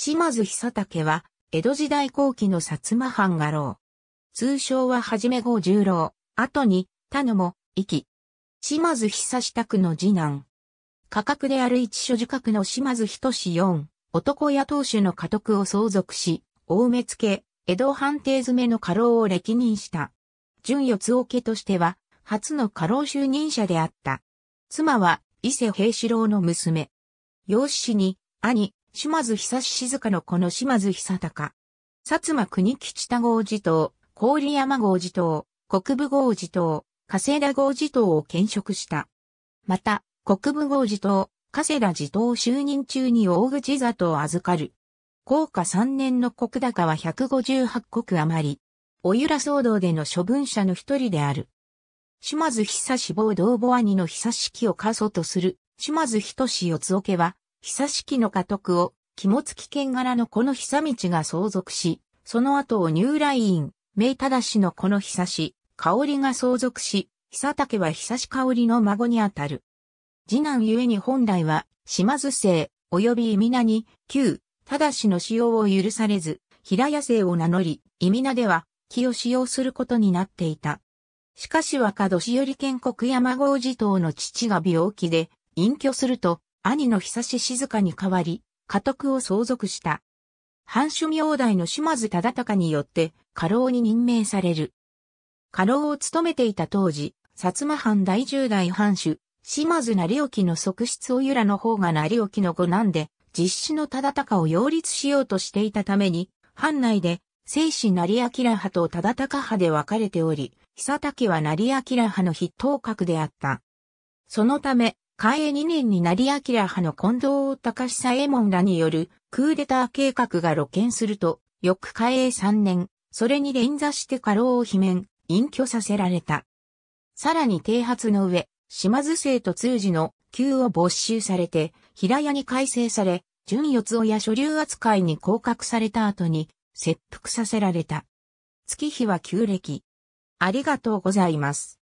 島津久武は、江戸時代後期の薩摩藩画廊。通称ははじめ号十郎、後に、田野も、行き。島津久志宅の次男。価格である一所自覚の島津仁志四、男や当主の家督を相続し、大目付、江戸判定詰めの家老を歴任した。純四つ家としては、初の家老就任者であった。妻は、伊勢平四郎の娘。養子に、兄、島津久志静香の子の島津久隆。薩摩国吉田郷寺島、郡山郷寺島、国部郷寺島、加世田郷寺島を兼職した。また、国部郷寺島、加世田寺島就任中に大口里を預かる。高価3年の国高は158国余り。おゆら騒動での処分者の一人である。島津久志暴動母兄の久志を過疎とする、島津人志四つおけは、久しきの家督を、肝付剣柄のこの久道が相続し、その後を入来院、名忠のこの久し、香りが相続し、久竹は久し香りの孫にあたる。次男ゆえに本来は、島津姓、及び伊名に、旧、忠の使用を許されず、平野生を名乗り、伊名では、木を使用することになっていた。しかし若年寄建国山郷寺等の父が病気で、隠居すると、兄の久し静かに代わり、家督を相続した。藩主明代の島津忠敬によって、家老に任命される。家老を務めていた当時、薩摩藩第十代藩主、島津成興の側室を由良の方が成興の五男で、実施の忠敬を擁立しようとしていたために、藩内で、正死成明派と忠敬派で分かれており、久竹は成明派の筆頭格であった。そのため、開営2年に成明派の近藤隆右衛門らによるクーデター計画が露見すると、翌開営3年、それに連座して過労を罷免、隠居させられた。さらに剃発の上、島津生と通時の旧を没収されて、平屋に改正され、準四つ親所流扱いに降格された後に、切腹させられた。月日は旧暦。ありがとうございます。